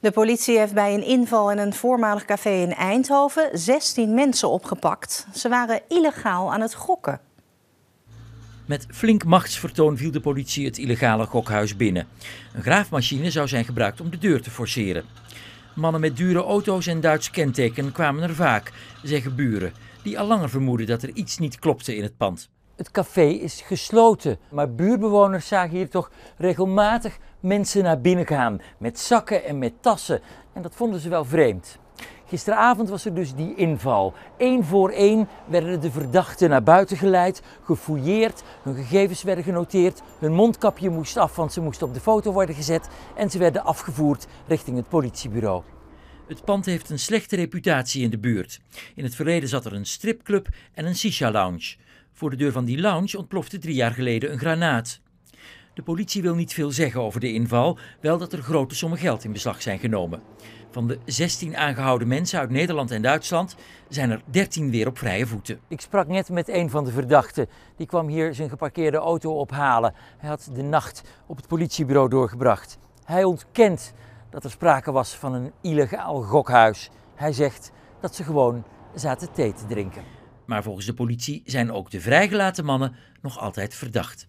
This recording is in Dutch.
De politie heeft bij een inval in een voormalig café in Eindhoven 16 mensen opgepakt. Ze waren illegaal aan het gokken. Met flink machtsvertoon viel de politie het illegale gokhuis binnen. Een graafmachine zou zijn gebruikt om de deur te forceren. Mannen met dure auto's en Duits kenteken kwamen er vaak, zeggen buren, die al langer vermoeden dat er iets niet klopte in het pand. Het café is gesloten, maar buurtbewoners zagen hier toch regelmatig mensen naar binnen gaan met zakken en met tassen. En dat vonden ze wel vreemd. Gisteravond was er dus die inval. Eén voor één werden de verdachten naar buiten geleid, gefouilleerd, hun gegevens werden genoteerd, hun mondkapje moest af, want ze moesten op de foto worden gezet en ze werden afgevoerd richting het politiebureau. Het pand heeft een slechte reputatie in de buurt. In het verleden zat er een stripclub en een sisha lounge voor de deur van die lounge ontplofte drie jaar geleden een granaat. De politie wil niet veel zeggen over de inval, wel dat er grote sommen geld in beslag zijn genomen. Van de 16 aangehouden mensen uit Nederland en Duitsland zijn er 13 weer op vrije voeten. Ik sprak net met een van de verdachten. Die kwam hier zijn geparkeerde auto ophalen. Hij had de nacht op het politiebureau doorgebracht. Hij ontkent dat er sprake was van een illegaal gokhuis. Hij zegt dat ze gewoon zaten thee te drinken. Maar volgens de politie zijn ook de vrijgelaten mannen nog altijd verdacht.